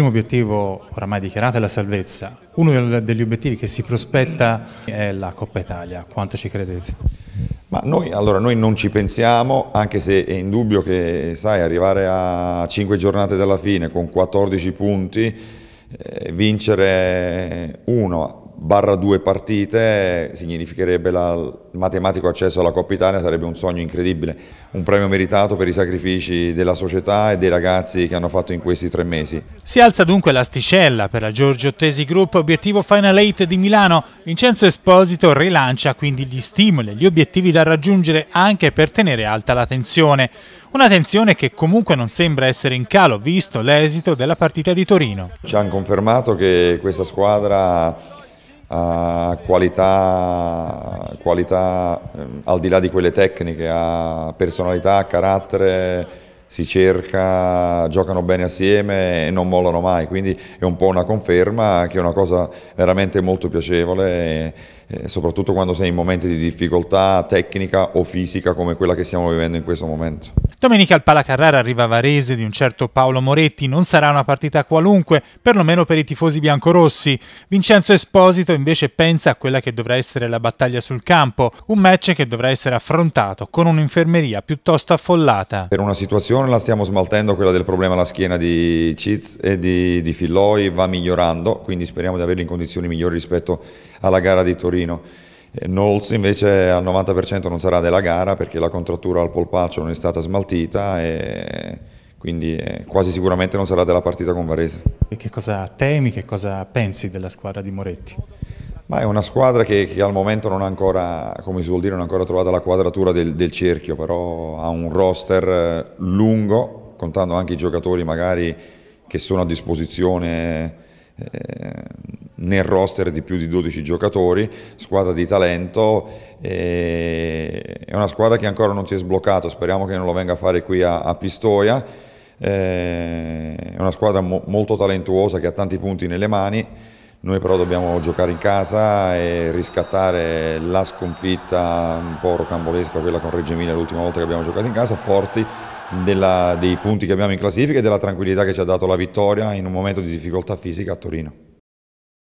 primo obiettivo oramai dichiarato è la salvezza. Uno degli obiettivi che si prospetta è la Coppa Italia. Quanto ci credete? Ma noi, allora, noi non ci pensiamo, anche se è indubbio che sai, arrivare a 5 giornate dalla fine con 14 punti, eh, vincere barra due partite significherebbe la, il matematico accesso alla Coppa Italia, sarebbe un sogno incredibile, un premio meritato per i sacrifici della società e dei ragazzi che hanno fatto in questi tre mesi. Si alza dunque l'asticella per la Giorgio Tesi Group, obiettivo Final 8 di Milano. Vincenzo Esposito rilancia quindi gli stimoli, e gli obiettivi da raggiungere anche per tenere alta la tensione. Una tensione che comunque non sembra essere in calo, visto l'esito della partita di Torino. Ci hanno confermato che questa squadra ha ah, qualità, qualità ehm, al di là di quelle tecniche, ha personalità, carattere si cerca, giocano bene assieme e non mollano mai, quindi è un po' una conferma che è una cosa veramente molto piacevole, eh, eh, soprattutto quando sei in momenti di difficoltà tecnica o fisica come quella che stiamo vivendo in questo momento. Domenica al Palacarrara arriva Varese di un certo Paolo Moretti, non sarà una partita qualunque, perlomeno per i tifosi biancorossi. Vincenzo Esposito invece pensa a quella che dovrà essere la battaglia sul campo, un match che dovrà essere affrontato con un'infermeria piuttosto affollata. Per una situazione gestione la stiamo smaltendo, quella del problema alla schiena di Ciz e di, di Filloi va migliorando, quindi speriamo di averli in condizioni migliori rispetto alla gara di Torino. Eh, Knowles invece al 90% non sarà della gara perché la contrattura al polpaccio non è stata smaltita e quindi eh, quasi sicuramente non sarà della partita con Varese. E che cosa temi, che cosa pensi della squadra di Moretti? Ma è una squadra che, che, al momento non ha ancora, come si vuol dire, non ha ancora trovato la quadratura del, del cerchio, però ha un roster eh, lungo, contando anche i giocatori magari che sono a disposizione eh, nel roster di più di 12 giocatori, squadra di talento, eh, è una squadra che ancora non si è sbloccata, speriamo che non lo venga a fare qui a, a Pistoia, eh, è una squadra mo molto talentuosa che ha tanti punti nelle mani, noi però dobbiamo giocare in casa e riscattare la sconfitta un po' rocambolesca, quella con Reggio Emilia l'ultima volta che abbiamo giocato in casa, forti della, dei punti che abbiamo in classifica e della tranquillità che ci ha dato la vittoria in un momento di difficoltà fisica a Torino.